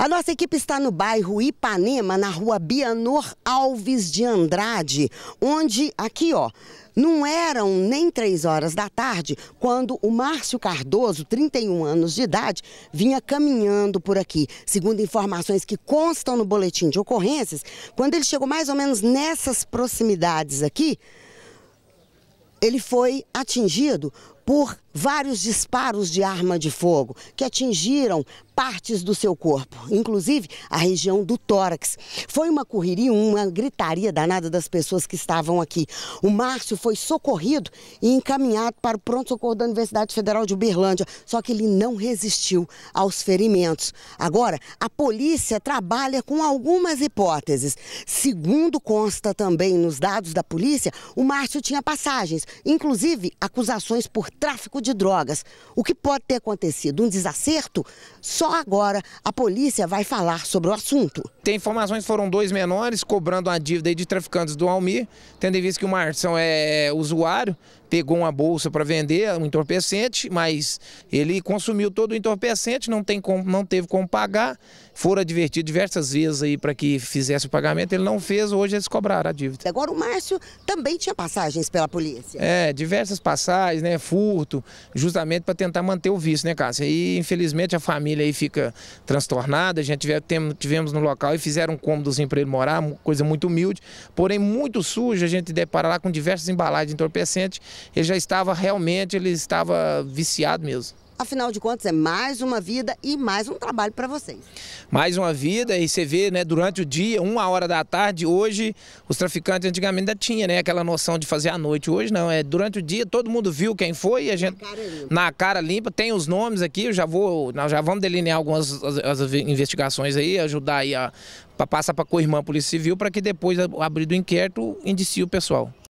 A nossa equipe está no bairro Ipanema, na rua Bianor Alves de Andrade, onde, aqui ó, não eram nem três horas da tarde quando o Márcio Cardoso, 31 anos de idade, vinha caminhando por aqui. Segundo informações que constam no boletim de ocorrências, quando ele chegou mais ou menos nessas proximidades aqui, ele foi atingido por vários disparos de arma de fogo que atingiram partes do seu corpo, inclusive a região do tórax. Foi uma correria, uma gritaria danada das pessoas que estavam aqui. O Márcio foi socorrido e encaminhado para o pronto-socorro da Universidade Federal de Uberlândia, só que ele não resistiu aos ferimentos. Agora, a polícia trabalha com algumas hipóteses. Segundo consta também nos dados da polícia, o Márcio tinha passagens, inclusive acusações por tráfico de drogas. O que pode ter acontecido? Um desacerto? Só agora a polícia vai falar sobre o assunto. Tem informações foram dois menores cobrando a dívida de traficantes do Almir, tendo em vista que o Marção é, é usuário, pegou uma bolsa para vender, um entorpecente, mas ele consumiu todo o entorpecente, não, tem como, não teve como pagar. Foram advertidos diversas vezes aí para que fizesse o pagamento, ele não fez, hoje eles cobraram a dívida. Agora o Márcio também tinha passagens pela polícia. É, diversas passagens, né? Furo furto, justamente para tentar manter o vício, né, Cássio? E infelizmente a família aí fica transtornada, a gente tiver, tem, tivemos no local e fizeram cômodozinho para ele morar, coisa muito humilde, porém muito suja, a gente depara lá com diversas embalagens entorpecentes, ele já estava realmente, ele estava viciado mesmo. Afinal de contas, é mais uma vida e mais um trabalho para vocês. Mais uma vida e você vê, né, durante o dia, uma hora da tarde, hoje, os traficantes antigamente ainda tinha, né, aquela noção de fazer à noite. Hoje não, é durante o dia, todo mundo viu quem foi e a gente na cara limpa, na cara limpa tem os nomes aqui, eu já vou, nós já vamos delinear algumas as, as investigações aí, ajudar aí a passar para a co-irmã Polícia Civil para que depois abrir o inquérito indicie o pessoal.